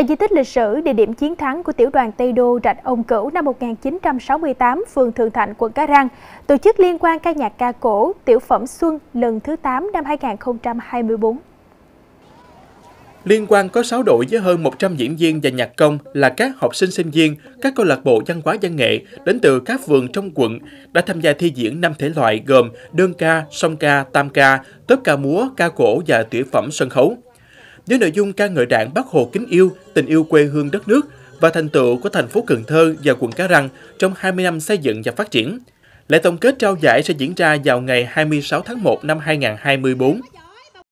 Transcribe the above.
Tại di tích lịch sử, địa điểm chiến thắng của tiểu đoàn Tây Đô Rạch Ông Cửu năm 1968, phường Thượng Thạnh, quận Cái Răng, tổ chức liên quan ca nhạc ca cổ Tiểu phẩm Xuân lần thứ 8 năm 2024. Liên quan có 6 đội với hơn 100 diễn viên và nhạc công là các học sinh sinh viên, các câu lạc bộ văn hóa văn nghệ đến từ các vườn trong quận đã tham gia thi diễn 5 thể loại gồm đơn ca, song ca, tam ca, tớp ca múa, ca cổ và tiểu phẩm sân khấu với nội dung ca ngợi đảng Bác Hồ kính yêu, tình yêu quê hương đất nước và thành tựu của thành phố Cần Thơ và quận Cá Răng trong 20 năm xây dựng và phát triển. Lễ tổng kết trao giải sẽ diễn ra vào ngày 26 tháng 1 năm 2024.